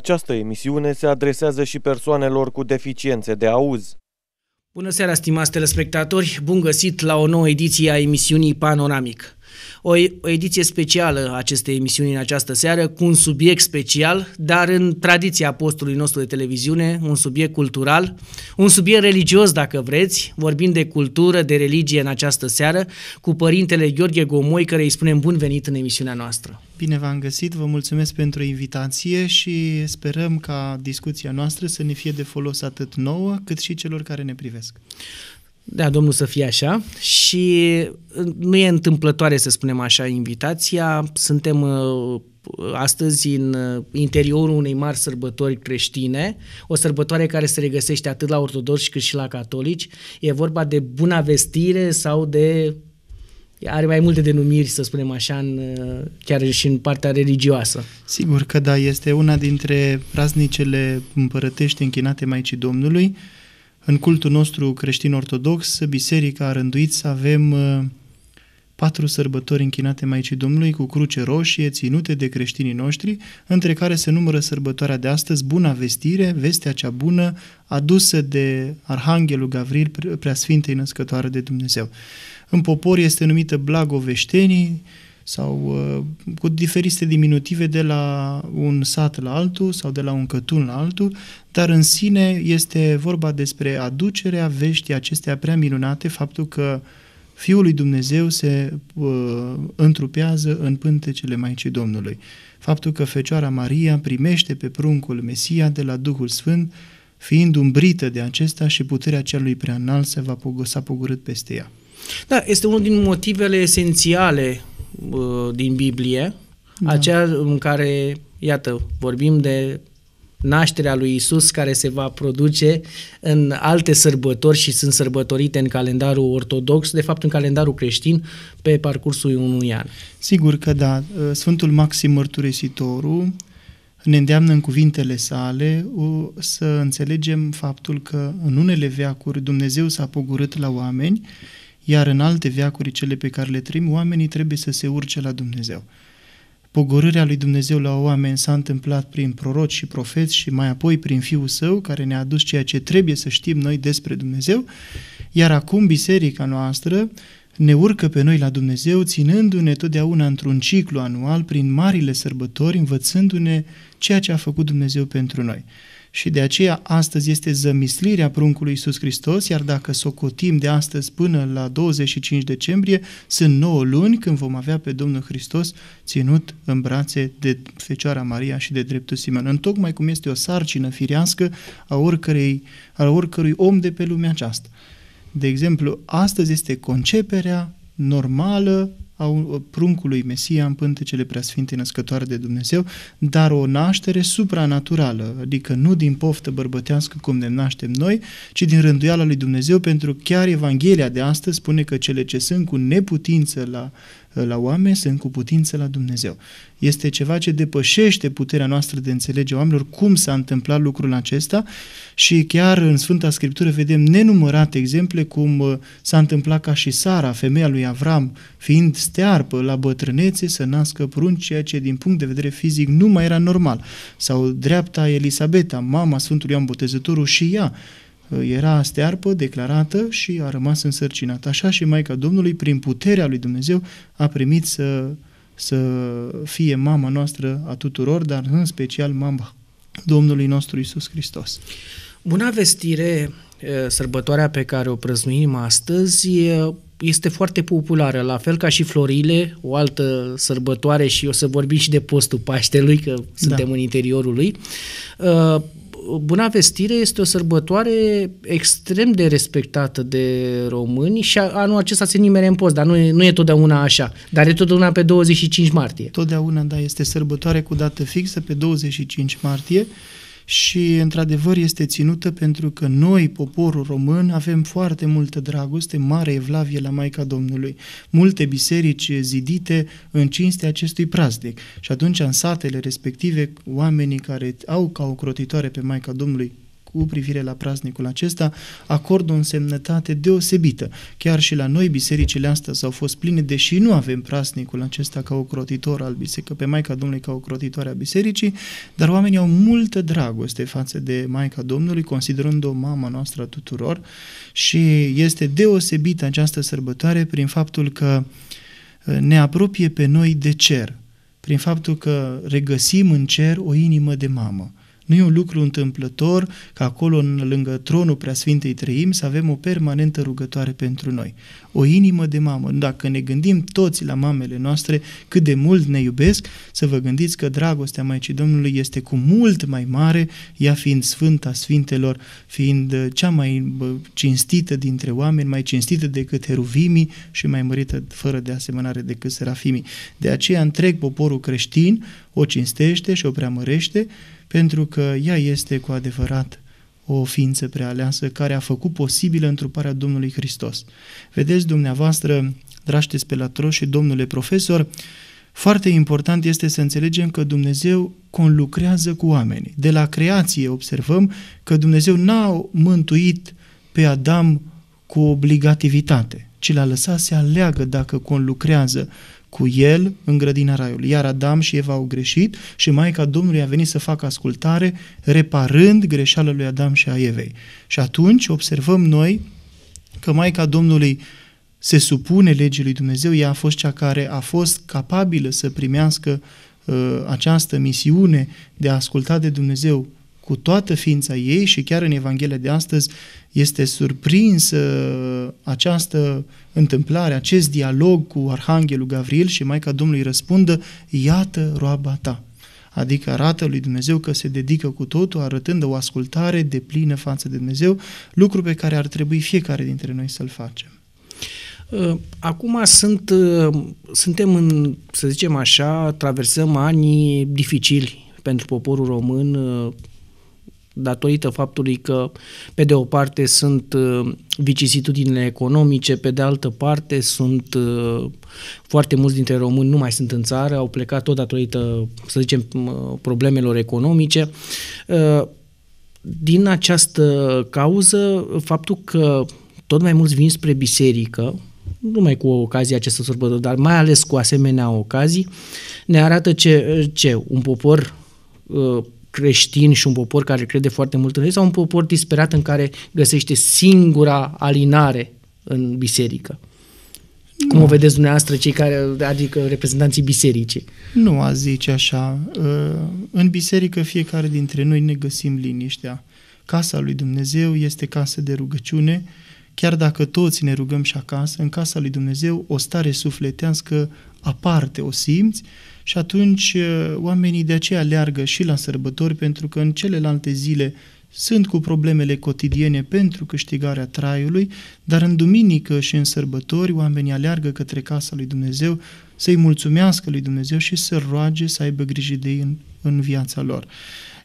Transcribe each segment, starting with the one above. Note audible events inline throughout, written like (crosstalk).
Această emisiune se adresează și persoanelor cu deficiențe de auz. Bună seara, stimați telespectatori! Bun găsit la o nouă ediție a emisiunii Panoramic o, o ediție specială a acestei emisiuni în această seară, cu un subiect special, dar în tradiția postului nostru de televiziune, un subiect cultural, un subiect religios, dacă vreți, vorbim de cultură, de religie în această seară, cu părintele Gheorghe Gomoi, care îi spunem bun venit în emisiunea noastră. Bine v-am găsit, vă mulțumesc pentru invitație și sperăm ca discuția noastră să ne fie de folos atât nouă cât și celor care ne privesc. Da, Domnul să fie așa și uh, nu e întâmplătoare, să spunem așa, invitația. Suntem uh, astăzi în uh, interiorul unei mari sărbători creștine, o sărbătoare care se regăsește atât la ortodoxi cât și la catolici. E vorba de buna vestire sau de are mai multe denumiri, să spunem așa, în, chiar și în partea religioasă. Sigur că da, este una dintre praznicele împărătești închinate Maicii Domnului, uh, în cultul nostru creștin-ortodox, biserica a rânduit să avem uh, patru sărbători închinate Maicii Domnului cu cruce roșie ținute de creștinii noștri, între care se numără sărbătoarea de astăzi, Buna Vestire, vestea cea bună, adusă de Arhanghelul Gavril, preasfintei născătoare de Dumnezeu. În popor este numită Blagoveștenii, sau uh, cu diferite diminutive de la un sat la altul sau de la un cătun la altul, dar în sine este vorba despre aducerea veștii acestea prea minunate, faptul că Fiul lui Dumnezeu se uh, întrupează în pântecele Maicii Domnului. Faptul că Fecioara Maria primește pe pruncul Mesia de la Duhul Sfânt, fiind umbrită de acesta și puterea celui preanal se va pogăsa pogorât peste ea. Da, este unul din motivele esențiale Uh, din Biblie, da. aceea în care, iată, vorbim de nașterea lui Isus care se va produce în alte sărbători și sunt sărbătorite în calendarul ortodox, de fapt în calendarul creștin, pe parcursul unui an. Sigur că da. Uh, Sfântul Maxim Mărturisitorul ne îndeamnă în cuvintele sale uh, să înțelegem faptul că în unele veacuri Dumnezeu s-a pogurât la oameni iar în alte veacuri cele pe care le trăim, oamenii trebuie să se urce la Dumnezeu. Pogorârea lui Dumnezeu la oameni s-a întâmplat prin proroci și profeți și mai apoi prin Fiul Său, care ne-a adus ceea ce trebuie să știm noi despre Dumnezeu, iar acum biserica noastră ne urcă pe noi la Dumnezeu, ținându-ne totdeauna într-un ciclu anual, prin marile sărbători, învățându-ne ceea ce a făcut Dumnezeu pentru noi. Și de aceea astăzi este zămislirea pruncului Iisus Hristos, iar dacă socotim de astăzi până la 25 decembrie, sunt 9 luni când vom avea pe Domnul Hristos ținut în brațe de Fecioara Maria și de dreptul Simeon. tocmai cum este o sarcină firească a oricărei, a oricărui om de pe lumea aceasta. De exemplu, astăzi este conceperea normală a pruncului Mesia în pântecele preasfinte născătoare de Dumnezeu, dar o naștere supranaturală, adică nu din poftă bărbătească cum ne naștem noi, ci din rânduiala lui Dumnezeu, pentru că chiar Evanghelia de astăzi spune că cele ce sunt cu neputință la Eh, la oameni, sunt cu putință la Dumnezeu. Este ceva ce depășește puterea noastră de înțelege oamenilor cum s-a întâmplat lucrul acesta și chiar în Sfânta Scriptură vedem nenumărate exemple cum eh, s-a întâmplat ca și Sara, femeia lui Avram, fiind stearpă la bătrânețe să nască prunci, ceea ce din punct de vedere fizic nu mai era normal. Sau dreapta Elisabeta, mama Sfântului Ioan Botezătorul și ea Eh, era stearpă declarată și a rămas însărcinată. Așa și Maica Domnului, prin puterea lui Dumnezeu, a primit să, să fie mama noastră a tuturor, dar în special mama Domnului nostru Isus Hristos. Buna vestire, eh, sărbătoarea pe care o prăznuim astăzi, eh, este foarte populară, la fel ca și florile, o altă sărbătoare și o să vorbim și de postul Paștelui, că da. suntem da. în interiorul lui. Buna Vestire este o sărbătoare extrem de respectată de români și anul acesta se nimere în post, dar nu e, nu e totdeauna așa, dar e totdeauna pe 25 martie. Totdeauna, da, este sărbătoare cu dată fixă pe 25 martie și, într-adevăr, este ținută pentru că noi, poporul român, avem foarte multă dragoste, mare evlavie la Maica Domnului. Multe biserici zidite în cinstea acestui praznic. Și atunci, în satele respective, oamenii care au ca o crotitoare pe Maica Domnului cu privire la praznicul acesta acordă o însemnătate deosebită. Chiar și la noi bisericile astea s-au fost pline, deși nu avem praznicul acesta ca ocrotitor al bisericii, pe Maica Domnului ca ocrotitoare a bisericii, dar oamenii au multă dragoste față de Maica Domnului, considerând-o mama noastră a tuturor și este deosebită această sărbătoare prin faptul că uh, ne apropie pe noi de cer, prin faptul că regăsim în cer o inimă de mamă. Nu e un lucru întâmplător ca acolo, în lângă tronul Preasfintei Trăim, să avem o permanentă rugătoare pentru noi. O inimă de mamă. Dacă ne gândim toți la mamele noastre, cât de mult ne iubesc, să vă gândiți că dragostea Maicii Domnului este cu mult mai mare, ea fiind Sfânta Sfintelor, fiind uh, cea mai cinstită dintre oameni, mai cinstită decât heruvimii și mai mărită fără de asemănare decât serafimii. De aceea întreg poporul creștin o cinstește și o preamărește pentru că ea este cu adevărat o ființă prealeasă care a făcut posibilă întruparea Domnului Hristos. Vedeți dumneavoastră, dragi spelatroși și domnule profesor, foarte important este să înțelegem că Dumnezeu conlucrează cu oamenii. De la creație observăm că Dumnezeu n-a mântuit pe Adam cu obligativitate, ci l-a lăsat să aleagă dacă conlucrează cu el în grădina raiului. Iar Adam și Eva au greșit și Maica Domnului a venit să facă ascultare reparând greșeala lui Adam și a Evei. Și atunci observăm noi că Maica Domnului se supune legii lui Dumnezeu, ea a fost cea care a fost capabilă să primească uh, această misiune de a asculta de Dumnezeu cu toată ființa ei și chiar în Evanghelia de astăzi este surprinsă această întâmplare, acest dialog cu Arhanghelul Gavril și Maica Domnului răspundă, iată roaba ta. Adică arată lui Dumnezeu că se dedică cu totul, arătând o ascultare de plină față de Dumnezeu, lucru pe care ar trebui fiecare dintre noi să-l facem. Ă, acum sunt, ă, suntem în, să zicem așa, traversăm ani dificili pentru poporul român ă, datorită faptului că, pe de o parte, sunt uh, vicisitudinile economice, pe de altă parte, sunt uh, foarte mulți dintre români nu mai sunt în țară, au plecat tot datorită, să zicem, problemelor economice. Uh, din această cauză, faptul că tot mai mulți vin spre biserică, nu mai cu ocazia acestor sărbători, dar mai ales cu asemenea ocazii, ne arată ce, ce un popor creștin și un popor care crede foarte mult în el. sau un popor disperat în care găsește singura alinare în biserică? Nu. Cum o vedeți dumneavoastră, cei care, adică reprezentanții bisericii? Nu a zice așa. Ă, în biserică fiecare dintre noi ne găsim liniștea. Casa lui Dumnezeu este casă de rugăciune, chiar dacă toți ne rugăm și acasă, în casa lui Dumnezeu o stare sufletească aparte o simți și atunci uh, oamenii de aceea leargă și la sărbători, pentru că în celelalte zile sunt cu problemele cotidiene pentru câștigarea traiului, dar în duminică și în sărbători oamenii aleargă către casa lui Dumnezeu să-i mulțumească lui Dumnezeu și să roage să aibă grijă de ei în, în viața lor.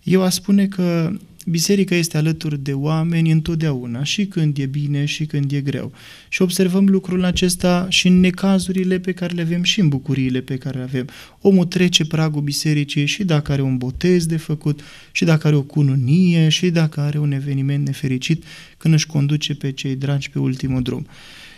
Eu a spune că Biserica este alături de oameni întotdeauna, și când e bine, și când e greu. Și observăm lucrul acesta și în necazurile pe care le avem, și în bucuriile pe care le avem. Omul trece pragul bisericii și dacă are un botez de făcut, și dacă are o cununie, și dacă are un eveniment nefericit, când își conduce pe cei dragi pe ultimul drum.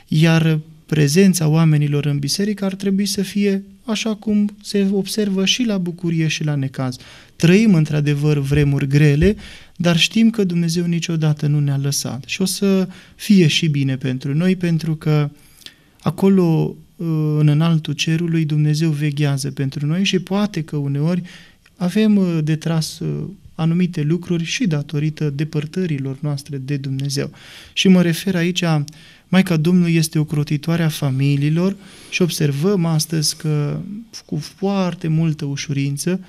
Iar prezența oamenilor în biserică ar trebui să fie așa cum se observă și la bucurie și la necaz. Trăim într-adevăr vremuri grele, dar știm că Dumnezeu niciodată nu ne-a lăsat și o să fie și bine pentru noi, pentru că acolo uh, în înaltul cerului Dumnezeu veghează pentru noi și poate că uneori avem uh, de tras uh, anumite lucruri și datorită depărtărilor noastre de Dumnezeu. Și mă refer aici Maica Domnului este ocrotitoarea familiilor și observăm astăzi că cu foarte multă ușurință,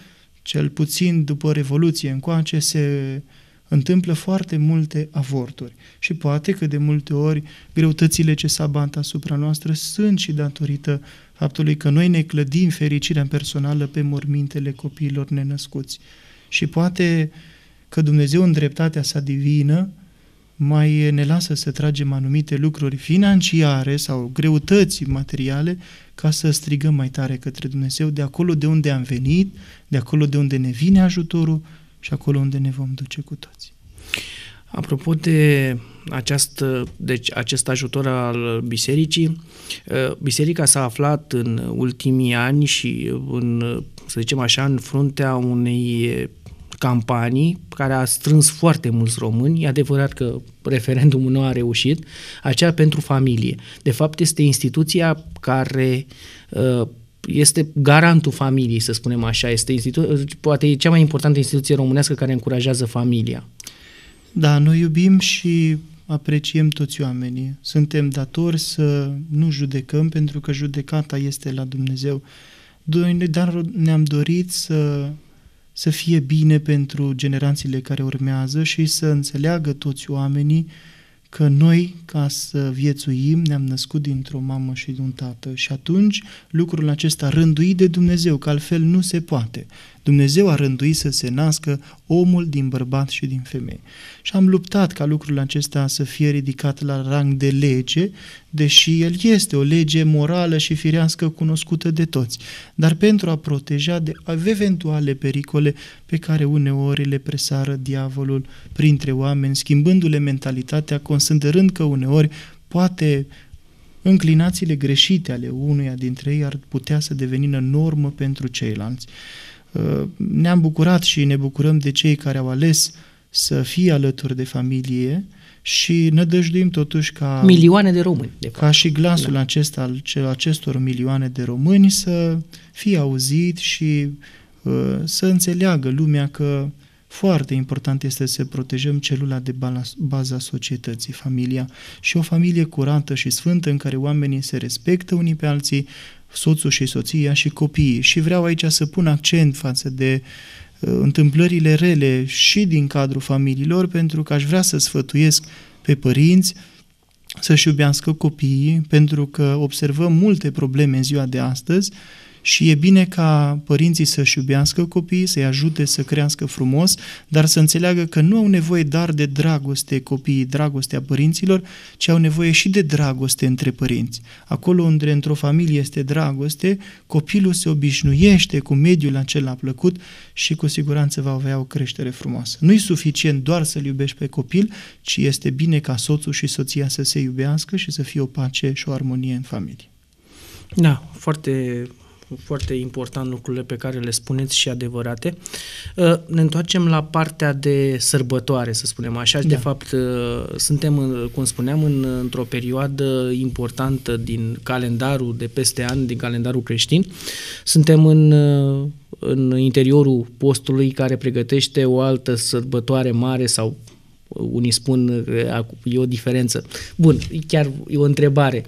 cel puțin după Revoluție încoace, se întâmplă foarte multe avorturi. Și poate că de multe ori greutățile ce sabant asupra noastră sunt și datorită faptului că noi ne clădim fericirea personală pe mormintele copiilor nenăscuți. Și poate că Dumnezeu în dreptatea sa divină mai ne lasă să tragem anumite lucruri financiare sau greutăți materiale ca să strigăm mai tare către Dumnezeu de acolo de unde am venit, de acolo de unde ne vine ajutorul și acolo unde ne vom duce cu toți. Apropo de acest deci acest ajutor al bisericii, eh, biserica s-a aflat în ultimii ani și în, să zicem așa, în fruntea unei campanii care a strâns foarte mulți români, e adevărat că referendumul nu a reușit, aceea pentru familie. De fapt, este instituția care uh, este garantul familiei, să spunem așa, este institu- poate e cea mai importantă instituție românească care încurajează familia. Da, noi iubim și apreciem toți oamenii. Suntem datori să nu judecăm, pentru că judecata este la Dumnezeu. Noi ne-am dorit să să fie bine pentru generațiile care urmează și să înțeleagă toți oamenii că noi, ca să viețuim, ne-am născut dintr-o mamă și din un tată. Și atunci, lucrul acesta rânduit de Dumnezeu, că altfel nu se poate, Dumnezeu a rânduit să se nască omul din bărbat și din femeie. Și am luptat ca lucrul acesta să fie ridicat la rang de lege, deși el este o lege morală și firească cunoscută de toți, dar pentru a proteja de eventuale pericole pe care uneori le presară diavolul printre oameni, schimbându-le mentalitatea, considerând că uneori poate înclinațiile greșite ale unuia dintre ei ar putea să devenină normă pentru ceilalți. Uh, ne-am bucurat și ne bucurăm de cei care au ales să fie alături de familie și nădăjduim totuși ca... Milioane de români, de fapt. Ca și glasul da. acesta al acestor milioane de români să fie auzit și uh, să înțeleagă lumea că foarte important este să protejăm celula de baza societății, familia și o familie curată și sfântă în care oamenii se respectă unii pe alții, soțul și soția și copiii. Și vreau aici să pun accent față de uh, întâmplările rele și din cadrul familiilor, pentru că aș vrea să sfătuiesc pe părinți să-și iubească copiii, pentru că observăm multe probleme în ziua de astăzi și e bine ca părinții să-și iubească copiii, să-i ajute să crească frumos, dar să înțeleagă că nu au nevoie doar de dragoste copiii, dragostea părinților, ci au nevoie și de dragoste între părinți. Acolo unde într-o familie este dragoste, copilul se obișnuiește cu mediul acela plăcut și cu siguranță va avea o creștere frumoasă. Nu-i suficient doar să-l iubești pe copil, ci este bine ca soțul și soția să se iubească și să fie o pace și o armonie în familie. Da, foarte foarte important lucrurile pe care le spuneți și adevărate. Uh, ne întoarcem la partea de sărbătoare, să spunem așa. Deci, da. De fapt, uh, suntem, uh, cum spuneam, în, într-o perioadă importantă din calendarul de peste an, din calendarul creștin. Suntem în în interiorul postului care pregătește o altă sărbătoare mare sau unii spun e o diferență. Bun, chiar e o întrebare.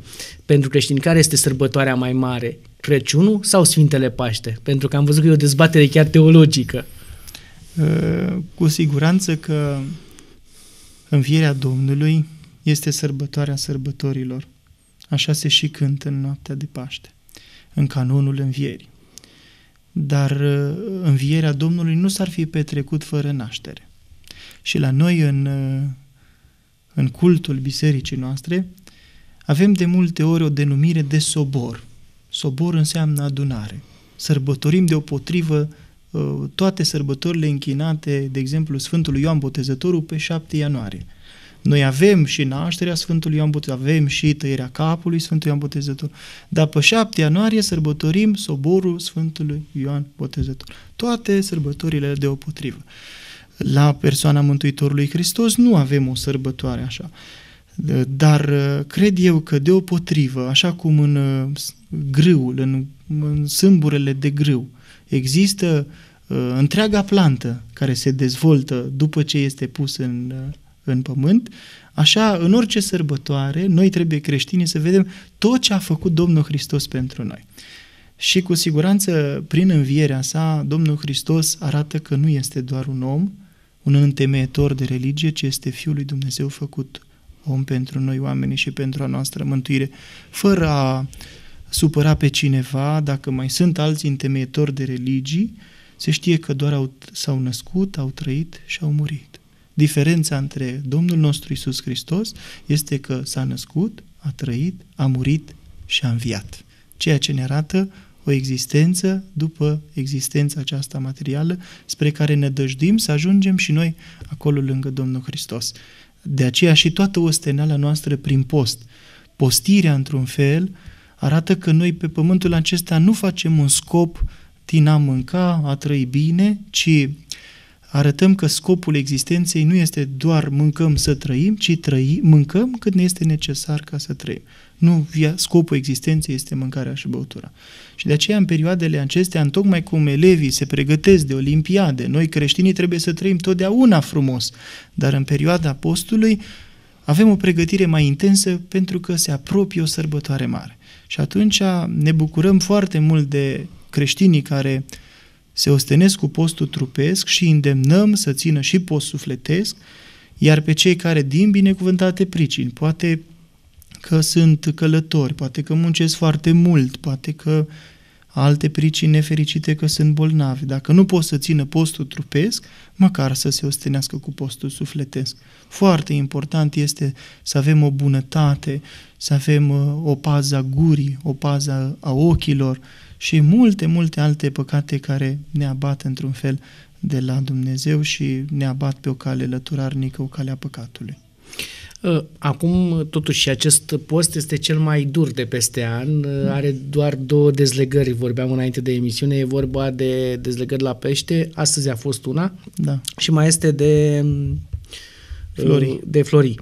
Pentru creștini, care este sărbătoarea mai mare? Crăciunul sau Sfintele Paște? Pentru că am văzut că e o dezbatere chiar teologică. Ă, cu siguranță că învierea Domnului este sărbătoarea sărbătorilor. Așa se și cântă în noaptea de Paște, în canonul învierii. Dar ă, învierea Domnului nu s-ar fi petrecut fără naștere și la noi în, uh, în cultul bisericii noastre, avem de multe ori o denumire de sobor. Sobor înseamnă adunare. Sărbătorim deopotrivă uh, toate sărbătorile închinate, de exemplu, Sfântului Ioan Botezătorul pe 7 ianuarie. Noi avem și nașterea Sfântului Ioan Botezător, avem și tăierea capului Sfântului Ioan Botezător, dar pe 7 ianuarie sărbătorim soborul Sfântului Ioan Botezător. Toate sărbătorile deopotrivă la persoana Mântuitorului Hristos nu avem o sărbătoare așa. Dar uh, cred eu că deopotrivă, așa cum în uh, grâul, în, în sâmburele de grâu, există uh, întreaga plantă care se dezvoltă după ce este pus în, uh, în pământ, așa în orice sărbătoare noi trebuie creștini să vedem tot ce a făcut Domnul Hristos pentru noi. Și cu siguranță, prin învierea sa, Domnul Hristos arată că nu este doar un om, un întemeitor de religie, ce este Fiul lui Dumnezeu făcut om pentru noi oamenii și pentru a noastră mântuire, fără a supăra pe cineva, dacă mai sunt alți întemeitori de religii, se știe că doar au, s-au născut, au trăit și au murit. Diferența între Domnul nostru Isus Hristos este că s-a născut, a trăit, a murit și a înviat. Ceea ce ne arată o existență după existența aceasta materială spre care ne dăjduim să ajungem și noi acolo lângă Domnul Hristos. De aceea și toată osteneala noastră prin post, postirea într-un fel, arată că noi pe pământul acesta nu facem un scop din a mânca, a trăi bine, ci arătăm că scopul existenței nu este doar mâncăm să trăim, ci trăi, mâncăm cât ne este necesar ca să trăim. Nu, via, scopul existenței este mâncarea și băutura. Și de aceea, în perioadele acestea, în tocmai cum elevii se pregătesc de olimpiade, noi creștinii trebuie să trăim totdeauna frumos, dar în perioada postului avem o pregătire mai intensă pentru că se apropie o sărbătoare mare. Și atunci ne bucurăm foarte mult de creștinii care se ostenesc cu postul trupesc și îndemnăm să țină și post sufletesc, iar pe cei care din binecuvântate pricini, poate că sunt călători, poate că muncesc foarte mult, poate că alte pricini nefericite că sunt bolnavi. Dacă nu pot să țină postul trupesc, măcar să se ostenească cu postul sufletesc. Foarte important este să avem o bunătate, să avem uh, o pază a gurii, o pază a ochilor și multe, multe alte păcate care ne abat într-un fel de la Dumnezeu și ne abat pe o cale lăturarnică, o cale a păcatului. Ă, acum, totuși, acest post este cel mai dur de peste an. Ă, mm. Are doar două dezlegări, vorbeam înainte de emisiune. E vorba de dezlegări la pește. Astăzi a fost una da. și mai este de mm, flori. Ă, de flori.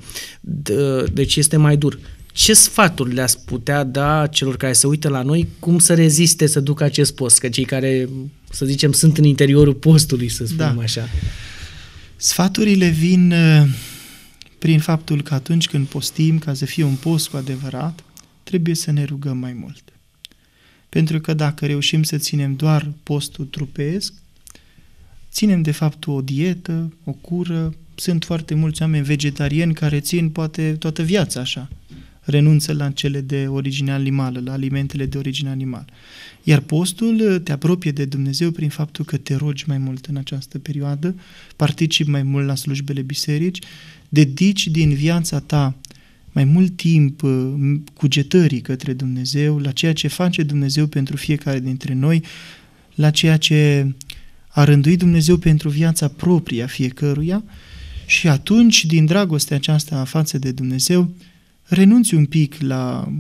Deci este mai dur. Ce sfaturi le-ați putea da celor care se uită la noi cum să reziste să ducă acest post? Că cei care, să zicem, sunt în interiorul postului, să spunem da. așa. Sfaturile vin prin faptul că atunci când postim, ca să fie un post cu adevărat, trebuie să ne rugăm mai mult. Pentru că dacă reușim să ținem doar postul trupesc, ținem de fapt o dietă, o cură, sunt foarte mulți oameni vegetariani care țin poate toată viața așa, renunță la cele de origine animală, la alimentele de origine animală. Iar postul te apropie de Dumnezeu prin faptul că te rogi mai mult în această perioadă, participi mai mult la slujbele biserici, dedici din viața ta mai mult timp uh, cugetării către Dumnezeu, la ceea ce face Dumnezeu pentru fiecare dintre noi, la ceea ce a rânduit Dumnezeu pentru viața proprie a fiecăruia și atunci, din dragostea aceasta față de Dumnezeu, renunți un pic la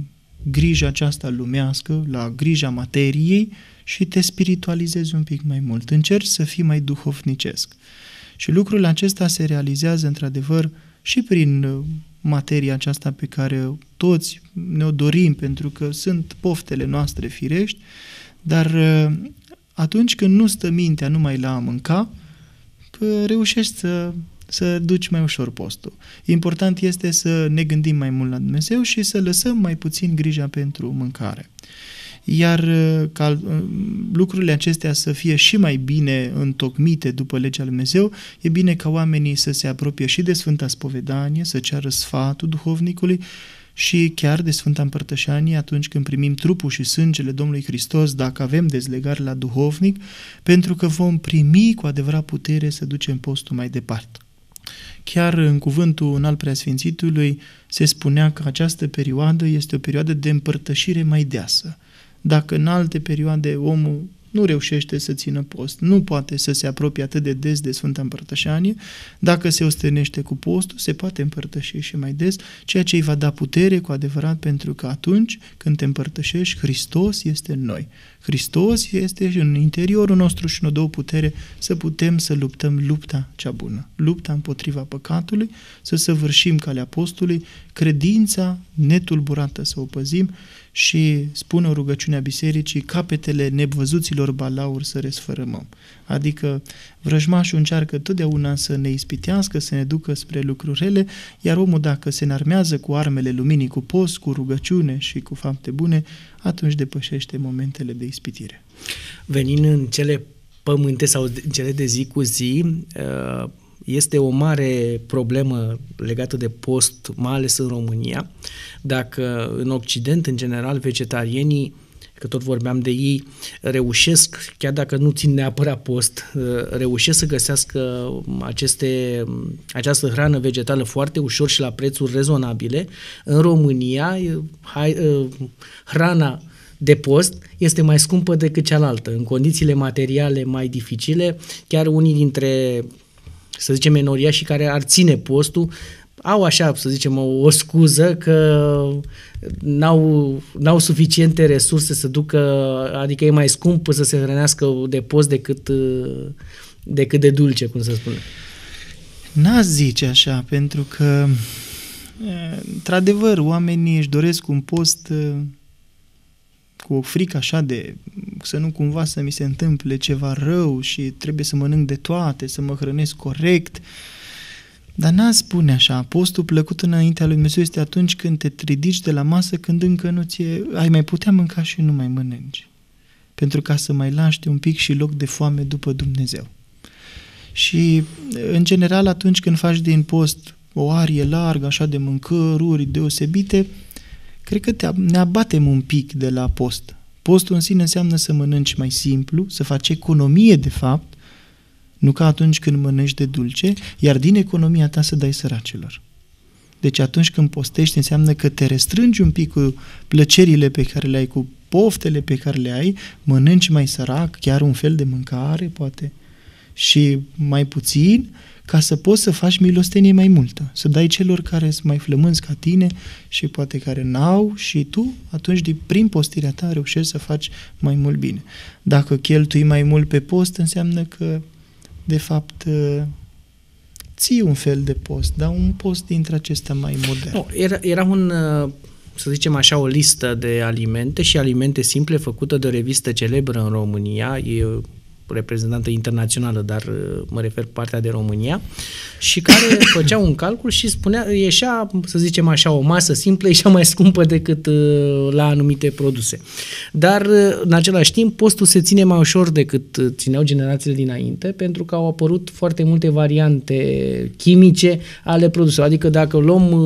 grija aceasta lumească, la grija materiei și te spiritualizezi un pic mai mult. Încerci să fii mai duhovnicesc. Și lucrul acesta se realizează într-adevăr și prin uh, materia aceasta pe care toți ne-o dorim, pentru că sunt poftele noastre firești, dar uh, atunci când nu stă mintea numai la a mânca, reușești să, să duci mai ușor postul. Important este să ne gândim mai mult la Dumnezeu și să lăsăm mai puțin grija pentru mâncare iar uh, ca uh, lucrurile acestea să fie și mai bine întocmite după legea lui Dumnezeu, e bine ca oamenii să se apropie și de Sfânta Spovedanie, să ceară sfatul duhovnicului și chiar de Sfânta Împărtășanie atunci când primim trupul și sângele Domnului Hristos, dacă avem dezlegare la duhovnic, pentru că vom primi cu adevărat putere să ducem postul mai departe. Chiar în cuvântul în al preasfințitului se spunea că această perioadă este o perioadă de împărtășire mai deasă. Dacă în alte perioade omul nu reușește să țină post, nu poate să se apropie atât de des de Sfânta Împărtășanie, dacă se ostenește cu postul, se poate împărtăși și mai des, ceea ce îi va da putere cu adevărat, pentru că atunci când te împărtășești, Hristos este în noi Hristos este în interiorul nostru și ne dă o putere să putem să luptăm lupta cea bună, lupta împotriva păcatului, să săvârșim calea apostului, credința netulburată să o păzim și spune o rugăciune a bisericii, capetele nevăzuților balauri să resfărâmăm. Adică vrăjmașul încearcă totdeauna să ne ispitească, să ne ducă spre lucruri rele, iar omul dacă se înarmează cu armele luminii, cu post, cu rugăciune și cu fapte bune, atunci depășește momentele de ispitire. Venind în cele pământe sau în cele de zi cu zi, uh, este o mare problemă legată de post, mai ales în România. Dacă în Occident, în general, vegetarienii că tot vorbeam de ei, reușesc, chiar dacă nu țin neapărat post, uh, reușesc să găsească um, aceste, um, această hrană vegetală foarte ușor și la prețuri rezonabile. În România, hai, uh, hrana de post este mai scumpă decât cealaltă. În condițiile materiale mai dificile, chiar unii dintre să zicem, și care ar ține postul, au așa, să zicem, o scuză că n-au, n-au suficiente resurse să ducă, adică e mai scump să se hrănească de post decât, decât de dulce, cum să spune. N-aș zice așa, pentru că într-adevăr, oamenii își doresc un post cu o frică așa de să nu cumva să mi se întâmple ceva rău și trebuie să mănânc de toate, să mă hrănesc corect. Uh, dar n-a spune așa, postul plăcut înaintea lui Dumnezeu este atunci când te ridici de la masă, când încă nu ți ai mai putea mânca și nu mai mănânci. Pentru ca să mai lași un pic și loc de foame după Dumnezeu. Și, în general, atunci când faci din post o arie largă, așa de mâncăruri deosebite, cred că te, ne abatem un pic de la post. Postul în sine înseamnă să mănânci mai simplu, să faci economie, de fapt, nu ca atunci când mănânci de dulce, iar din economia ta să dai săracilor. Deci atunci când postești înseamnă că te restrângi un pic cu plăcerile pe care le ai, cu poftele pe care le ai, mănânci mai sărac, chiar un fel de mâncare, poate, și mai puțin, ca să poți să faci milostenie mai multă, să dai celor care sunt mai flămânzi ca tine și poate care n-au și tu, atunci de, prin postirea ta reușești să faci mai mult bine. Dacă cheltui mai mult pe post, înseamnă că de fapt, uh, ții un fel de post, dar un post dintre acestea mai modern. Nu, era, era un, uh, să zicem așa, o listă de alimente și alimente simple făcută de o revistă celebră în România, e reprezentantă internațională, dar uh, mă refer partea de România, și care (coughs) făcea un calcul și spunea, ieșea, să zicem așa, o masă simplă, ieșea mai scumpă decât uh, la anumite produse. Dar, uh, în același timp, postul se ține mai ușor decât țineau generațiile dinainte, pentru că au apărut foarte multe variante chimice ale produselor. Adică dacă luăm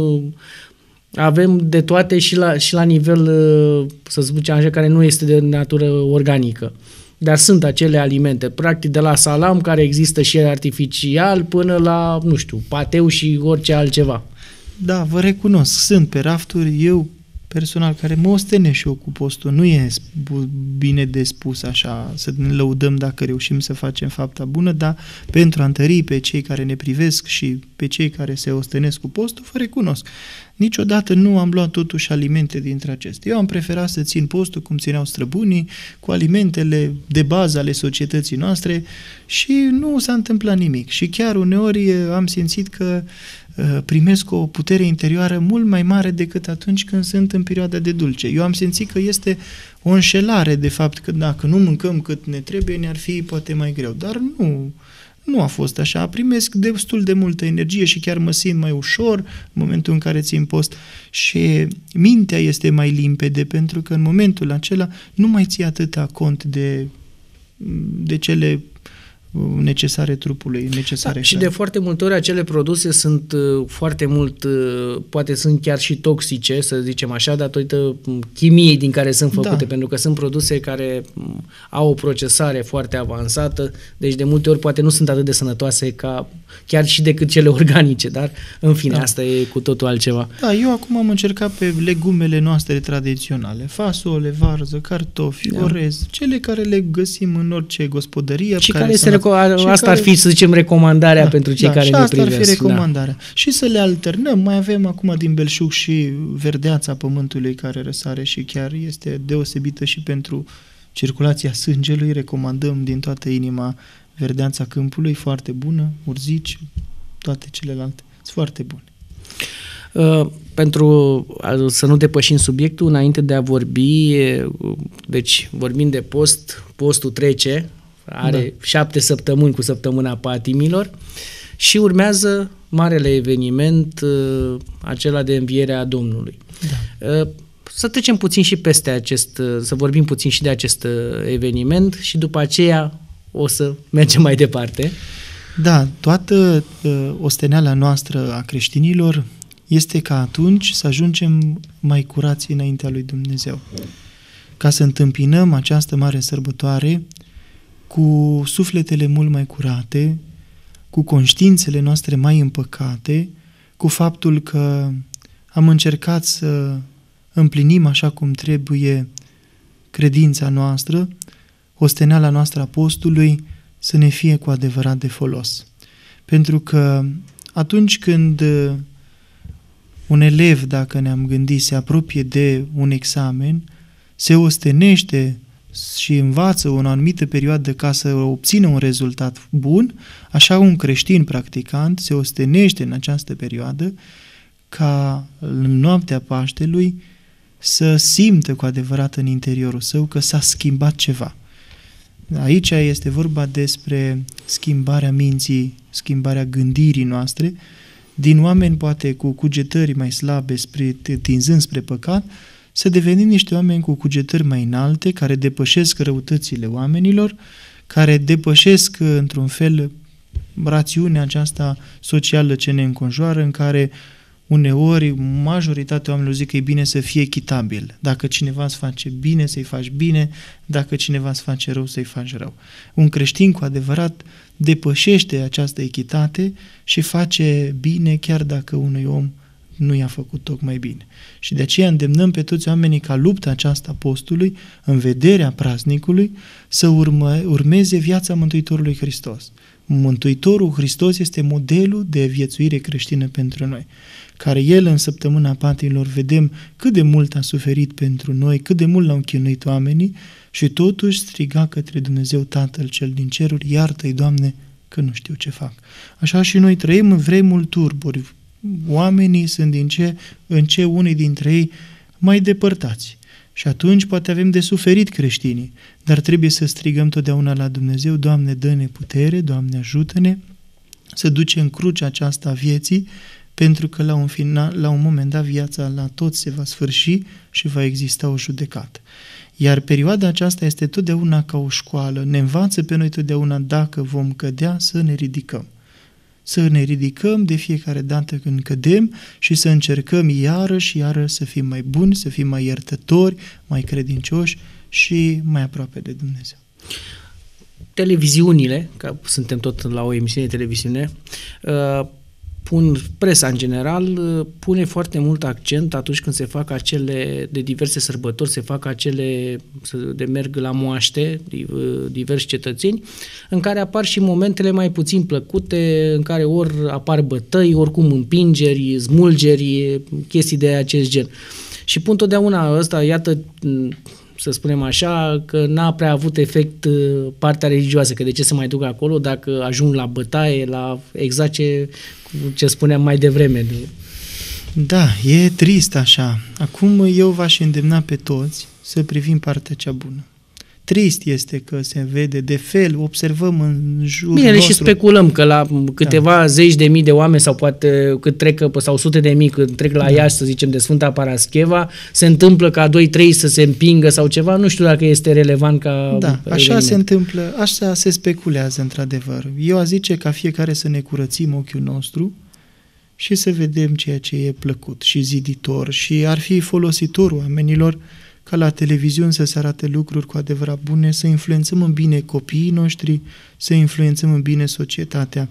avem de toate și la, și la nivel, să zicem așa, care nu este de natură organică. Dar sunt acele alimente, practic de la salam care există și el artificial până la, nu știu, pateu și orice altceva. Da, vă recunosc, sunt pe rafturi, eu personal care mă ostene și eu cu postul. Nu e bine de spus așa, să ne lăudăm dacă reușim să facem fapta bună, dar pentru a întări pe cei care ne privesc și pe cei care se ostenesc cu postul, vă recunosc. Niciodată nu am luat totuși alimente dintre acestea. Eu am preferat să țin postul cum țineau străbunii, cu alimentele de bază ale societății noastre și nu s-a întâmplat nimic. Și chiar uneori eh, am simțit că Uh, primesc o putere interioară mult mai mare decât atunci când sunt în perioada de dulce. Eu am simțit că este o înșelare, de fapt, că dacă nu mâncăm cât ne trebuie, ne-ar fi poate mai greu. Dar nu, nu a fost așa. Primesc destul de multă energie și chiar mă simt mai ușor în momentul în care țin post și mintea este mai limpede pentru că în momentul acela nu mai ții atâta cont de de cele necesare trupului, da, necesare. Da, și de foarte multe ori acele produse sunt uh, foarte mult, uh, poate sunt chiar și toxice, să zicem așa, datorită mm, chimiei din care sunt da. făcute, da. pentru că sunt produse care mm, au o procesare foarte avansată, deci de multe ori poate nu sunt atât de sănătoase ca chiar și decât cele (laughs) organice, dar în fine, da. asta e cu totul altceva. Da, eu acum am încercat pe legumele noastre tradiționale, fasole, varză, cartofi, da. orez, cele care le găsim în orice gospodărie. Și care, care se reco- și asta care... ar fi, să zicem, recomandarea da, pentru cei da, care și ne asta privesc. ar fi da. recomandarea. Da. Și să le alternăm, mai avem acum din belșug și verdeața pământului care răsare și chiar este deosebită și pentru circulația sângelui, recomandăm din toată inima verdeanța câmpului, foarte bună, urzici, toate celelalte, sunt foarte bune. Uh, pentru a, să nu depășim subiectul, înainte de a vorbi, uh, deci vorbim de post, postul trece, are da. șapte săptămâni cu săptămâna patimilor și urmează marele eveniment, uh, acela de a Domnului. Da. Uh, să trecem puțin și peste acest, să vorbim puțin și de acest uh, eveniment și după aceea o să mergem mai departe. Da, toată uh, osteneala noastră a creștinilor este ca atunci să ajungem mai curați înaintea lui Dumnezeu. Ca să întâmpinăm această mare sărbătoare cu sufletele mult mai curate, cu conștiințele noastre mai împăcate, cu faptul că am încercat să împlinim așa cum trebuie credința noastră, osteneala noastră apostului să ne fie cu adevărat de folos. Pentru că atunci când uh, un elev, dacă ne-am gândit, se apropie de un examen, se ostenește și învață o anumită perioadă ca să obțină un rezultat bun, așa un creștin practicant se ostenește în această perioadă ca în noaptea Paștelui să simtă cu adevărat în interiorul său că s-a schimbat ceva. Aici este vorba despre schimbarea minții, schimbarea gândirii noastre, din oameni poate cu cugetări mai slabe, spre, tinzând spre păcat, să devenim niște oameni cu cugetări mai înalte, care depășesc răutățile oamenilor, care depășesc într-un fel rațiunea aceasta socială ce ne înconjoară, în care uh, uneori majoritatea oamenilor zic că e bine să fie echitabil. Dacă cineva îți face bine, să-i faci bine, dacă cineva îți face rău, să-i faci rău. Un creștin cu adevărat depășește această echitate și face bine chiar dacă unui om nu i-a făcut tocmai bine. Și de aceea îndemnăm pe toți oamenii ca lupta aceasta postului, în vederea praznicului, să urmă, urmeze viața Mântuitorului Hristos. Mântuitorul Hristos este modelul de viețuire creștină pentru noi care El în săptămâna patilor vedem cât de mult a suferit pentru noi, cât de mult l-au închinuit oamenii și totuși striga către Dumnezeu Tatăl cel din ceruri, iartă-i, Doamne, că nu știu ce fac. Așa și noi trăim în vremul turburi. Oamenii sunt din ce în ce unii dintre ei mai depărtați. Și atunci poate avem de suferit creștinii, dar trebuie să strigăm totdeauna la Dumnezeu, Doamne, dă-ne putere, Doamne, ajută-ne să ducem crucea aceasta a vieții pentru că la un, final, la un moment dat viața la toți se va sfârși și va exista o judecată. Iar perioada aceasta este totdeauna ca o școală, ne învață pe noi totdeauna dacă vom cădea să ne ridicăm. Să ne ridicăm de fiecare dată când cădem și să încercăm iarăși și iarăși să fim mai buni, să fim mai iertători, mai credincioși și mai aproape de Dumnezeu televiziunile, că suntem tot la o emisiune de televiziune, uh, pun, presa în general, uh, pune foarte mult accent atunci când se fac acele, de diverse sărbători, se fac acele, de merg la moaște, uh, diversi cetățeni, în care apar și momentele mai puțin plăcute, în care ori apar bătăi, oricum împingeri, smulgeri, chestii de acest gen. Și pun totdeauna ăsta, iată, mm, să spunem așa, că n-a prea avut efect uh, partea religioasă, că de ce să mai duc acolo dacă ajung la bătaie, la exact ce, ce spuneam mai devreme. Da, e trist așa. Acum eu v-aș îndemna pe toți să privim partea cea bună trist este că se vede de fel, observăm în jurul Bine, nostru. și speculăm că la câteva da. zeci de mii de oameni sau poate cât trec, sau sute de mii când trec la da. Iași, să zicem, de Sfânta Parascheva, se întâmplă ca 2-3 să se împingă sau ceva, nu știu dacă este relevant ca Da, eveniment. așa se întâmplă, așa se speculează într-adevăr. Eu a zice ca fiecare să ne curățim ochiul nostru și să vedem ceea ce e plăcut și ziditor și ar fi folositor oamenilor ca la televiziune să se arate lucruri cu adevărat bune, să influențăm în bine copiii noștri, să influențăm în bine societatea.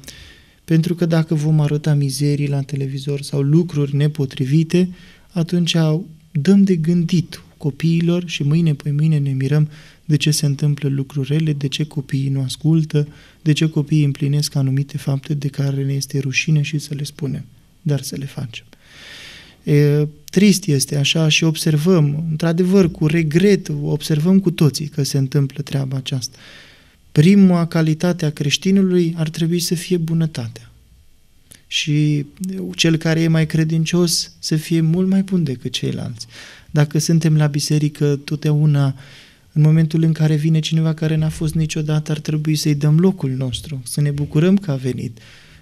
Pentru că dacă vom arăta mizerii la televizor sau lucruri nepotrivite, atunci dăm de gândit copiilor și mâine pe păi mâine ne mirăm de ce se întâmplă lucruri rele, de ce copiii nu ascultă, de ce copiii împlinesc anumite fapte de care ne este rușine și să le spunem, dar să le facem. E, trist este așa și observăm, într-adevăr, cu regret, observăm cu toții că se întâmplă treaba aceasta. Prima calitate a creștinului ar trebui să fie bunătatea. Și cel care e mai credincios să fie mult mai bun decât ceilalți. Dacă suntem la biserică, totdeauna, în momentul în care vine cineva care n-a fost niciodată, ar trebui să-i dăm locul nostru, să ne bucurăm că a venit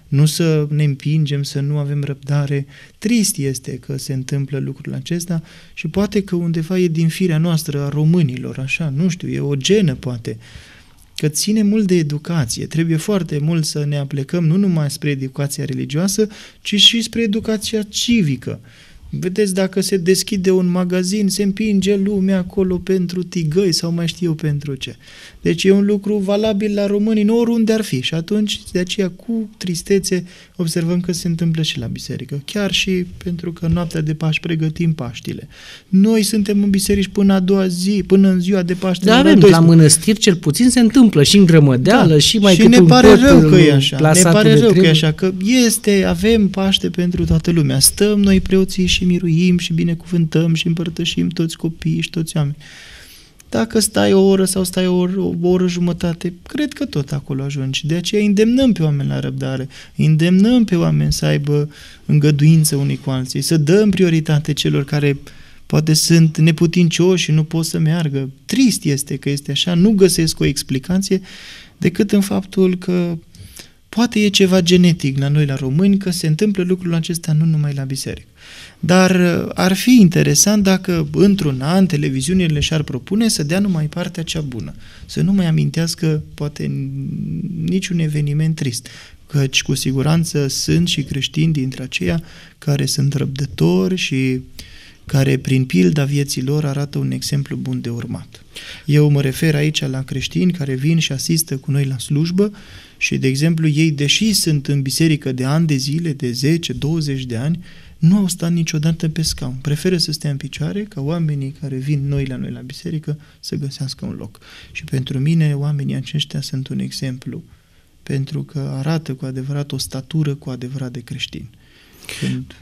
nu să ne împingem, să nu avem răbdare. Trist este că se întâmplă lucrul acesta și poate că undeva e din firea noastră a românilor, așa, nu știu, e o genă poate, că ține mult de educație. Trebuie foarte mult să ne aplecăm nu numai spre educația religioasă, ci și spre educația civică. Vedeți dacă se deschide un magazin, se împinge lumea acolo pentru tigăi sau mai știu eu pentru ce. Deci e un lucru valabil la românii, nu oriunde ar fi. Și atunci, de aceea, cu tristețe, observăm că se întâmplă și la biserică, chiar și pentru că noaptea de Paști pregătim Paștile. Noi suntem în biserici până a doua zi, până în ziua de Paște. Dar avem, la mănăstiri cel puțin se întâmplă și în grămădeală da, și mai și ne pare rău că e așa, ne pare rău că e așa, că este, avem Paște pentru toată lumea. Stăm noi preoții și miruim și binecuvântăm și împărtășim toți copiii și toți oamenii. Dacă stai o oră sau stai o oră, o oră jumătate, cred că tot acolo ajungi. De aceea îndemnăm pe oameni la răbdare, îndemnăm pe oameni să aibă îngăduință unii cu alții, să dăm prioritate celor care poate sunt neputincioși și nu pot să meargă. Trist este că este așa, nu găsesc o explicație decât în faptul că Poate e ceva genetic la noi, la români, că se întâmplă lucrul acesta nu numai la biserică. Dar uh, ar fi interesant dacă într-un an televiziunile și-ar propune să dea numai partea cea bună, să nu mai amintească poate niciun eveniment trist, căci cu siguranță sunt și creștini dintre aceia care sunt răbdători și uh, care prin pilda vieții lor arată un exemplu bun de urmat. Eu mă refer aici la creștini care vin și asistă cu noi la slujbă și, de exemplu, ei, deși sunt în biserică de ani de zile, de 10-20 de ani, nu au stat niciodată pe scaun. Preferă să stea în picioare ca oamenii care vin noi la noi la biserică să găsească un loc. Și pentru mine oamenii aceștia sunt un exemplu, pentru că arată cu adevărat o statură cu adevărat de creștin. Când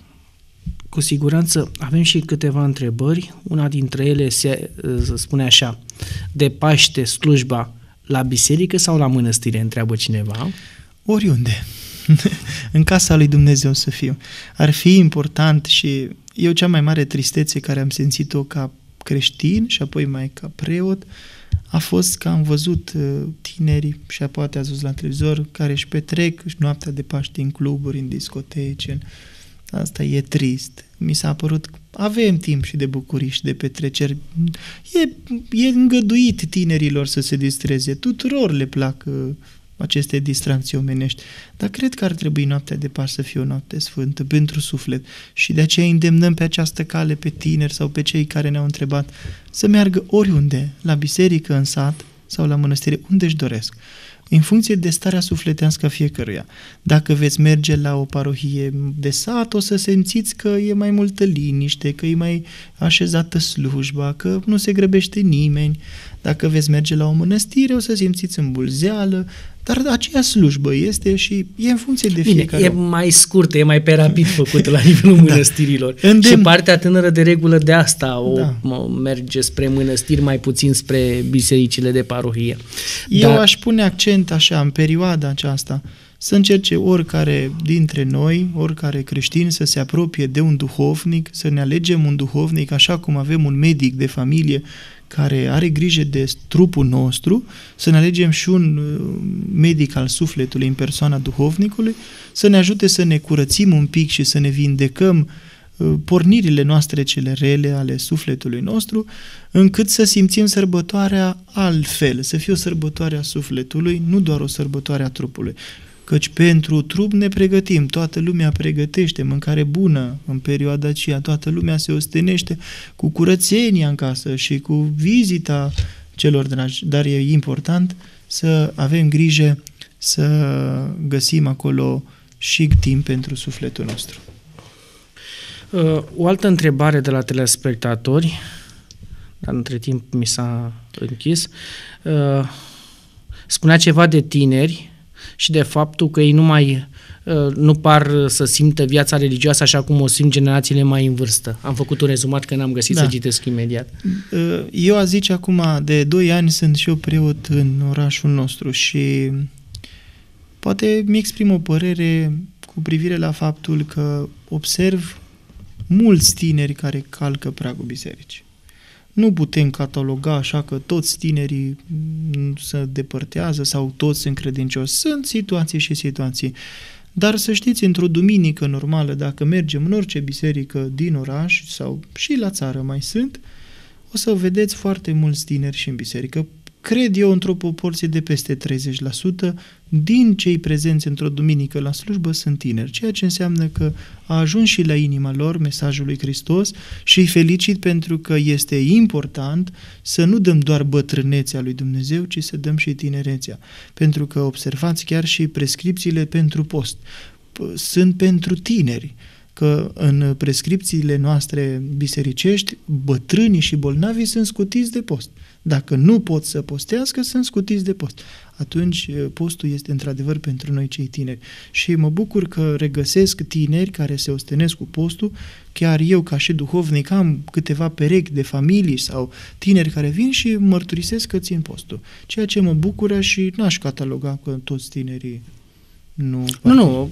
cu siguranță avem și câteva întrebări. Una dintre ele se spune așa, de Paște slujba la biserică sau la mănăstire, întreabă cineva? Oriunde. (laughs) în casa lui Dumnezeu să fiu. Ar fi important și eu cea mai mare tristețe care am simțit-o ca creștin și apoi mai ca preot a fost că am văzut uh, tineri și poate ați văzut la televizor care își petrec noaptea de Paște în cluburi, în discoteci, în asta e trist. Mi s-a părut avem timp și de bucurii și de petreceri. E, e îngăduit tinerilor să se distreze. Tuturor le plac uh, aceste distracții omenești. Dar cred că ar trebui noaptea de par să fie o noapte sfântă pentru suflet și de aceea îndemnăm pe această cale pe tineri sau pe cei care ne-au întrebat să meargă oriunde, la biserică, în sat sau la mănăstire, unde își doresc în funcție de starea sufletească a fiecăruia. Dacă veți merge la o parohie de sat, o să simțiți că e mai multă liniște, că e mai așezată slujba, că nu se grăbește nimeni. Dacă veți merge la o mănăstire, o să simțiți îmbulzeală, dar aceea slujbă este și e în funcție de Bine, fiecare. e mai scurt, e mai pe rapid făcută la nivelul (laughs) da. mănăstirilor. Îndemn... Și partea tânără de regulă de asta o da. merge spre mănăstiri, mai puțin spre bisericile de parohie. Eu dar... aș pune accent așa, în perioada aceasta, să încerce oricare dintre noi, oricare creștin să se apropie de un duhovnic, să ne alegem un duhovnic așa cum avem un medic de familie, care are grijă de trupul nostru, să ne alegem și un uh, medic al sufletului în persoana duhovnicului, să ne ajute să ne curățim un pic și să ne vindecăm uh, pornirile noastre cele rele ale sufletului nostru, încât să simțim sărbătoarea altfel, să fie o sărbătoare a sufletului, nu doar o sărbătoare a trupului căci pentru trup ne pregătim, toată lumea pregătește mâncare bună în perioada aceea, toată lumea se ostenește cu curățenia în casă și cu vizita celor dragi, dar e important să avem grijă să găsim acolo și timp pentru sufletul nostru. Uh, o altă întrebare de la telespectatori, dar între timp mi s-a închis, uh, spunea ceva de tineri și de faptul că ei nu mai uh, nu par să simtă viața religioasă așa cum o simt generațiile mai în vârstă. Am făcut un rezumat că n-am găsit da. să citesc imediat. Uh, eu a zice acum, de 2 ani sunt și eu preot în orașul nostru și poate mi exprim o părere cu privire la faptul că observ mulți tineri care calcă pragul bisericii. Nu putem cataloga așa că toți tinerii se depărtează sau toți sunt credincioși. Sunt situații și situații. Dar să știți, într-o duminică normală, dacă mergem în orice biserică din oraș sau și la țară mai sunt, o să vedeți foarte mulți tineri și în biserică cred eu, într-o proporție de peste 30% din cei prezenți într-o duminică la slujbă sunt tineri, ceea ce înseamnă că a ajuns și la inima lor mesajul lui Hristos și îi felicit pentru că este important să nu dăm doar bătrânețea lui Dumnezeu, ci să dăm și tinerețea. Pentru că observați chiar și prescripțiile pentru post. Sunt pentru tineri că în prescripțiile noastre bisericești, bătrânii și bolnavii sunt scutiți de post. Dacă nu pot să postească, sunt scutiți de post. Atunci eh, postul este într-adevăr pentru noi cei tineri. Și mă bucur că regăsesc tineri care se ostenesc cu postul. Chiar eu, ca și duhovnic, am câteva perechi de familii sau tineri care vin și mărturisesc că țin postul. Ceea ce mă bucură și n-aș cataloga că toți tinerii nu... Nu, nu,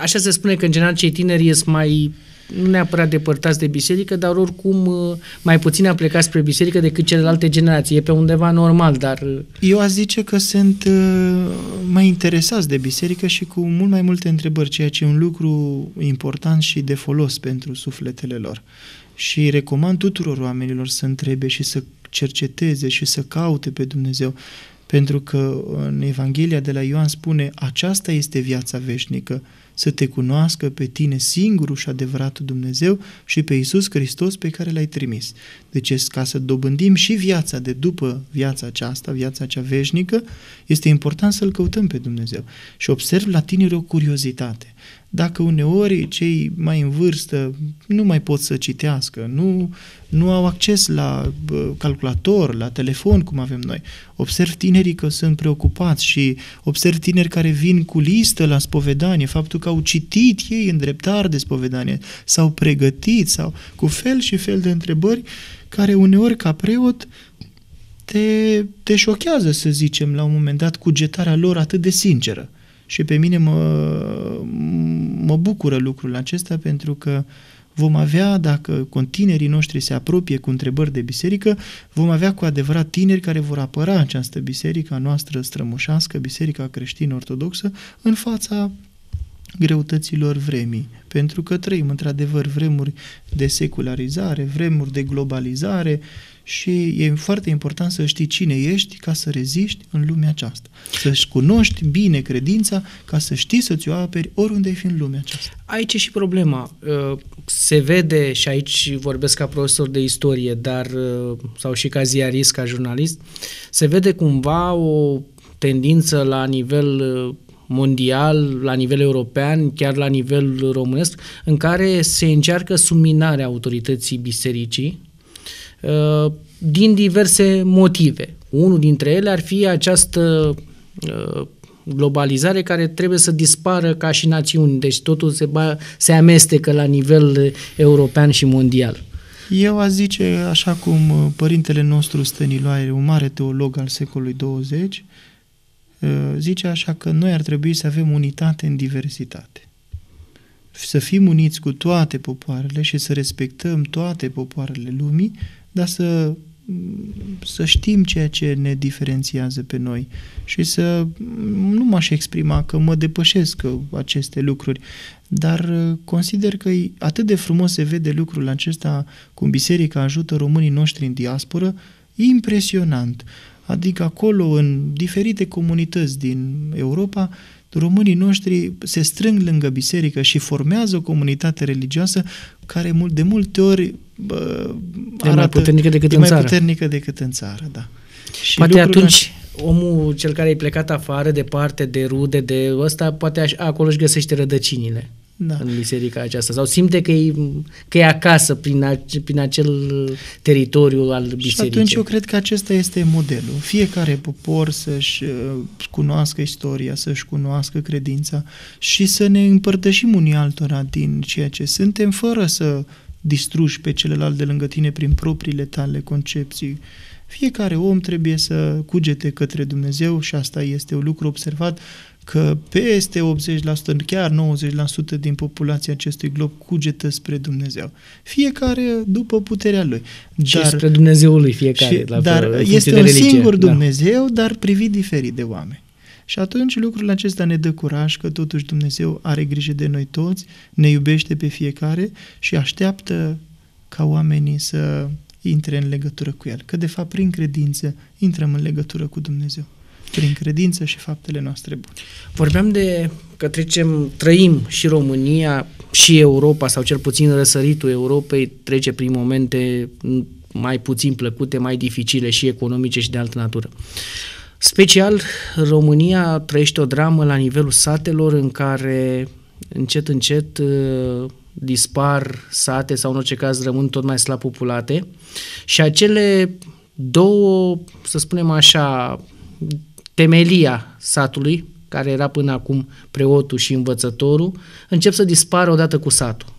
așa se spune că în general cei tineri sunt mai nu neapărat depărtați de biserică, dar oricum uh, mai puțin a plecat spre biserică decât celelalte generații. E pe undeva normal, dar... Uh, Eu aș zice că sunt uh, mai interesați de biserică și cu mult mai multe întrebări, ceea ce e un lucru important și de folos pentru sufletele lor. Și recomand tuturor oamenilor să întrebe și să cerceteze și să caute pe Dumnezeu pentru că în Evanghelia de la Ioan spune aceasta este viața veșnică, să te cunoască pe tine singurul și adevăratul Dumnezeu și pe Isus Hristos pe care l-ai trimis. Deci ca să dobândim și viața de după viața aceasta, viața cea veșnică, este important să-L căutăm pe Dumnezeu. Și observ la tine o curiozitate dacă uneori cei mai în vârstă nu mai pot să citească, nu, nu au acces la calculator, la telefon, cum avem noi. Observ tinerii că sunt preocupați și observ tineri care vin cu listă la spovedanie, faptul că au citit ei în dreptar de spovedanie, s-au pregătit, sau cu fel și fel de întrebări care uneori ca preot te, te șochează, să zicem, la un moment dat, cugetarea lor atât de sinceră. Și pe mine mă, mă bucură lucrul acesta pentru că vom avea, dacă tinerii noștri se apropie cu întrebări de biserică, vom avea cu adevărat tineri care vor apăra această biserică noastră strămoșească, biserica creștină-ortodoxă, în fața greutăților vremii, pentru că trăim într-adevăr vremuri de secularizare, vremuri de globalizare și e foarte important să știi cine ești ca să reziști în lumea aceasta. Să-și cunoști bine credința ca să știi să-ți o aperi oriunde ai fi în lumea aceasta. Aici e și problema. Uh, se vede, și aici vorbesc ca profesor de istorie, dar uh, sau și ca ziarist, ca jurnalist, se vede cumva o tendință la nivel uh, mondial, la nivel european, chiar la nivel românesc, în care se încearcă subminarea autorității bisericii uh, din diverse motive. Unul dintre ele ar fi această uh, globalizare care trebuie să dispară ca și națiuni, deci totul se, ba, se amestecă la nivel european și mondial. Eu aș zice, așa cum uh, părintele nostru Stăniloae, un mare teolog al secolului 20, Uh, zice așa că noi ar trebui să avem unitate în diversitate. Să fim uniți cu toate popoarele și să respectăm toate popoarele lumii, dar să, mm, să știm ceea ce ne diferențiază pe noi și să mm, nu m-aș exprima că mă depășesc aceste lucruri, dar uh, consider că atât de frumos se vede lucrul acesta cum biserica ajută românii noștri în diasporă, impresionant. Uh, Adică acolo, în diferite comunități din Europa, românii noștri se strâng lângă biserică și formează o comunitate religioasă care de multe ori bă, arată, e mai puternică decât, e în mai țară. puternică decât în țară. Da. Și Poate atunci omul cel care e plecat afară, departe de rude, de ăsta, poate așa, acolo își găsește rădăcinile da. în biserica aceasta sau simte că e, că e acasă prin, a, prin acel teritoriu al bisericii. Și atunci eu cred că acesta este modelul. Fiecare popor să-și uh, cunoască istoria, să-și cunoască credința și să ne împărtășim unii altora din ceea ce suntem fără să distruși pe celălalt de lângă tine prin propriile tale concepții. Fiecare om trebuie să cugete către Dumnezeu și asta este un lucru observat că peste 80%, chiar 90% din populația acestui glob cugetă spre Dumnezeu. Fiecare după puterea lui. Și dar, spre Dumnezeul lui fiecare. Și, la dar este un religie. singur da. Dumnezeu, da. dar privit diferit de oameni. Și atunci lucrul acesta ne dă curaj că totuși Dumnezeu are grijă de noi toți, ne iubește pe fiecare și așteaptă ca oamenii să intre în legătură cu El. Că de fapt prin credință intrăm în legătură cu Dumnezeu prin credință și faptele noastre bune. Vorbeam de că trecem, trăim și România și Europa, sau cel puțin răsăritul Europei trece prin momente mai puțin plăcute, mai dificile și economice și de altă natură. Special, România trăiește o dramă la nivelul satelor în care încet, încet uh, dispar sate sau în orice caz rămân tot mai slab populate și acele două, să spunem așa, temelia satului, care era până acum preotul și învățătorul, încep să dispară odată cu satul.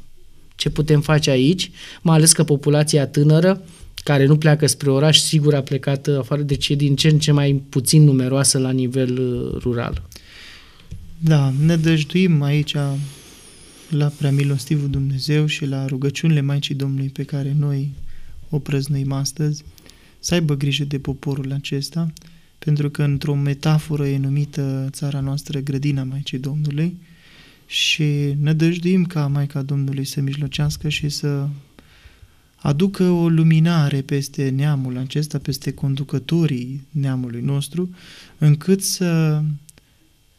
Ce putem face aici, mai ales că populația tânără, care nu pleacă spre oraș, sigur a plecat afară, deci ce din ce în ce mai puțin numeroasă la nivel uh, rural. Da, ne dăjduim aici la prea milostivul Dumnezeu și la rugăciunile Maicii Domnului pe care noi o prăznuim astăzi, să aibă grijă de poporul acesta, pentru că într-o metaforă e numită țara noastră grădina Maicii Domnului și ne dăjduim ca Maica Domnului să mijlocească și să aducă o luminare peste neamul acesta, peste conducătorii neamului nostru, încât să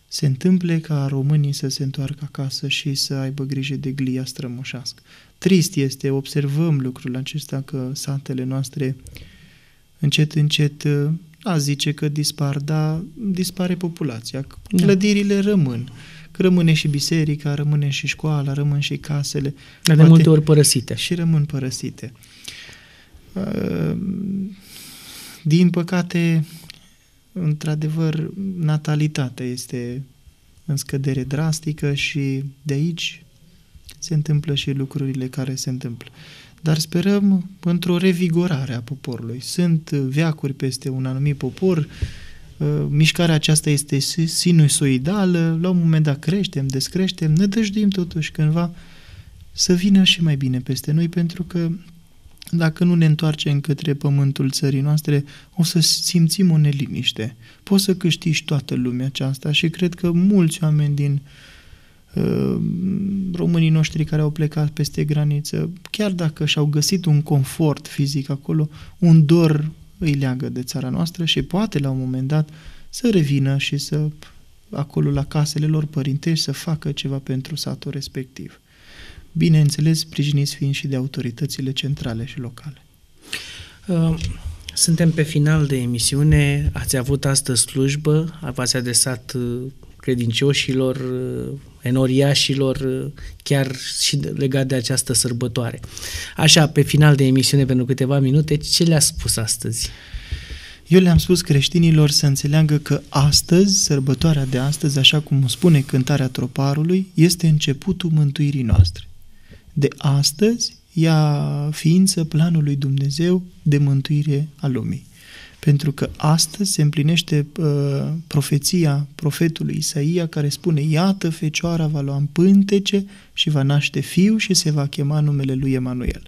se întâmple ca românii să se întoarcă acasă și să aibă grijă de glia strămoșească. Trist este, observăm lucrul acesta că satele noastre încet, încet a zice că dispar, dar dispare populația. Da. Clădirile da. rămân. Că rămâne și biserica, rămâne și școala, rămân și casele. Dar de multe ori părăsite. Și rămân părăsite. Ehm, din păcate, într-adevăr, natalitatea este în scădere drastică și de aici se întâmplă și lucrurile care se întâmplă dar sperăm într-o revigorare a poporului. Sunt veacuri peste un anumit popor, uh, mișcarea aceasta este sinusoidală, la un moment dat creștem, descreștem, ne dăjduim totuși cândva să vină și mai bine peste noi, pentru că dacă nu ne întoarcem către pământul țării noastre, o să simțim o neliniște. Poți să câștigi toată lumea aceasta și cred că mulți oameni din uh, Ehm, românii noștri care au plecat peste graniță, chiar dacă și-au găsit un confort fizic acolo, un dor îi leagă de țara noastră și poate la un moment dat să revină și să acolo la casele lor părintești să facă ceva pentru satul respectiv. Bineînțeles, sprijiniți fiind și de autoritățile centrale și locale. Ehm, suntem pe final de emisiune, ați avut astăzi slujbă, v-ați adresat eh, credincioșilor, eh, enoriașilor, uh, chiar și legat de această sărbătoare. Așa, pe final de emisiune, pentru câteva minute, ce le-a spus astăzi? Eu le-am spus creștinilor să înțeleagă că astăzi, sărbătoarea de astăzi, așa cum spune cântarea troparului, este începutul mântuirii noastre. De astăzi, ea ființă planului Dumnezeu de mântuire a lumii pentru că astăzi se împlinește uh, profeția profetului Isaia care spune Iată, Fecioara va lua în pântece și va naște fiu și se va chema numele lui Emanuel.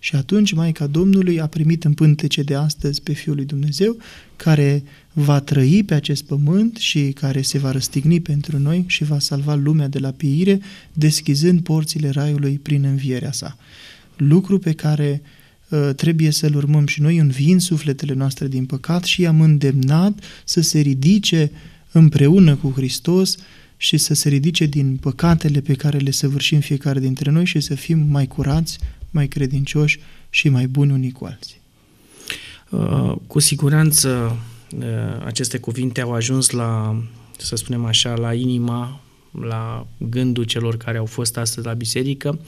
Și atunci Maica Domnului a primit în pântece de astăzi pe Fiul lui Dumnezeu, care va trăi pe acest pământ și care se va răstigni pentru noi și va salva lumea de la pieire, deschizând porțile raiului prin învierea sa. Lucru pe care uh, Uh, trebuie să-L urmăm și noi, înviind sufletele noastre din păcat și i-am îndemnat să se ridice împreună cu Hristos și să se ridice din păcatele pe care le săvârșim fiecare dintre noi și să fim mai curați, mai credincioși și mai buni unii cu alții. Uh, cu siguranță uh, aceste cuvinte au ajuns la, să spunem așa, la inima la gândul celor care au fost astăzi la biserică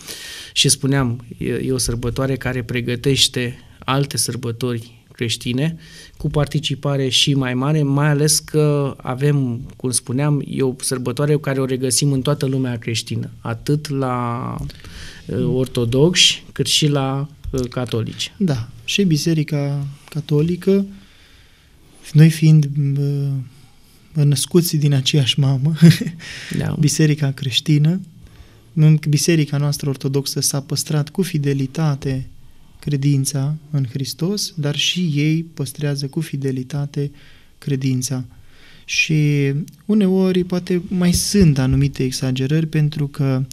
și spuneam, e o sărbătoare care pregătește alte sărbători creștine, cu participare și mai mare, mai ales că avem, cum spuneam, e o sărbătoare care o regăsim în toată lumea creștină, atât la ortodoxi, cât și la catolici. Da, și Biserica Catolică, noi fiind născuți din aceeași mamă, (laughs) da. biserica creștină. Biserica noastră ortodoxă s-a păstrat cu fidelitate credința în Hristos, dar și ei păstrează cu fidelitate credința. Și uneori poate mai sunt anumite exagerări pentru că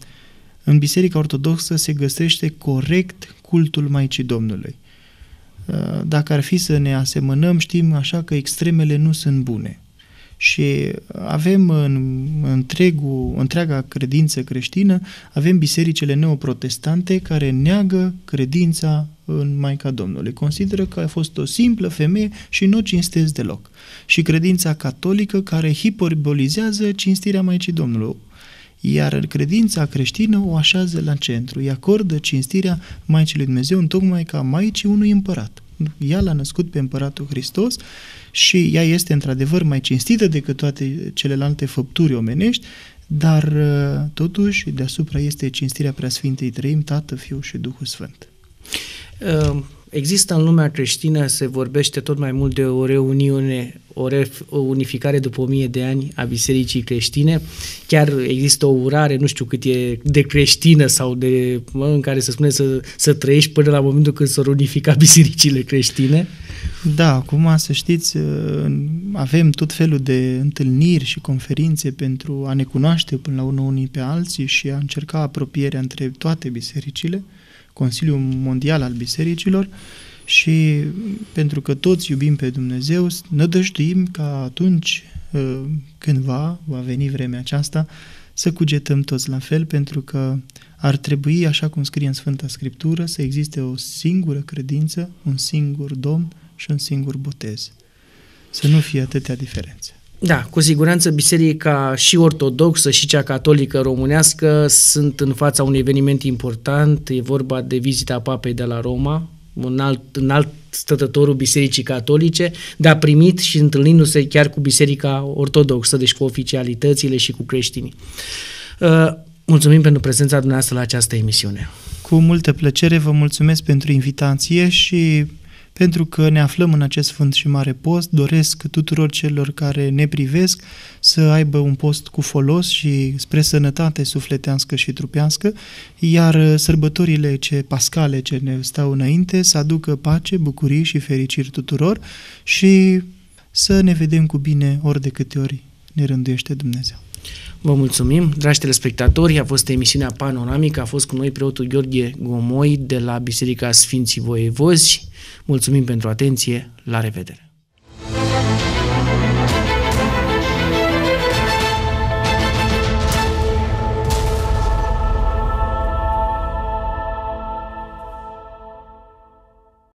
în Biserica Ortodoxă se găsește corect cultul Maicii Domnului. Uh, dacă ar fi să ne asemănăm, știm așa că extremele nu sunt bune și avem în întregul, întreaga credință creștină, avem bisericile neoprotestante care neagă credința în Maica Domnului. Consideră că a fost o simplă femeie și nu o cinstesc deloc. Și credința catolică care hiperbolizează cinstirea Maicii Domnului iar credința creștină o așează la centru, îi acordă cinstirea Maicii lui Dumnezeu, în tocmai ca Maicii unui împărat. Ea l-a născut pe Împăratul Hristos și ea este într-adevăr mai cinstită decât toate celelalte făpturi omenești, dar uh, totuși deasupra este cinstirea Preasfintei Trăim, Tată, Fiu și Duhul Sfânt. Uh Există în lumea creștină, se vorbește tot mai mult de o reuniune, o, ref, o unificare după o mie de ani a bisericii creștine. Chiar există o urare, nu știu cât e de creștină sau de mă, în care se spune să, să trăiești până la momentul când s-au unificat (laughs) bisericile creștine. Da, acum să știți, uh, avem tot felul de întâlniri și conferințe pentru a ne cunoaște până la urmă unii pe alții și a încerca apropierea între toate bisericile. Consiliul Mondial al Bisericilor și pentru că toți iubim pe Dumnezeu, nădăjduim ca atunci, ă, cândva, va veni vremea aceasta, să cugetăm toți la fel, pentru că ar trebui, așa cum scrie în Sfânta Scriptură, să existe o singură credință, un singur Domn și un singur botez. Să nu fie atâtea diferențe. Da, cu siguranță biserica și ortodoxă și cea catolică românească sunt în fața unui eveniment important. E vorba de vizita papei de la Roma, un alt, un alt stătătorul Bisericii Catolice, dar primit și întâlnindu-se chiar cu Biserica Ortodoxă, deci cu oficialitățile și cu creștinii. Uh, mulțumim pentru prezența dumneavoastră la această emisiune. Cu multă plăcere vă mulțumesc pentru invitație și pentru că ne aflăm în acest sfânt și mare post, doresc tuturor celor care ne privesc să aibă un post cu folos și spre sănătate sufletească și trupească, iar sărbătorile ce pascale ce ne stau înainte să aducă pace, bucurii și fericiri tuturor și să ne vedem cu bine ori de câte ori ne rânduiește Dumnezeu. Vă mulțumim, dragi telespectatori, a fost emisiunea panoramică, a fost cu noi preotul Gheorghe Gomoi de la Biserica Sfinții Voievozi. Mulțumim pentru atenție, la revedere!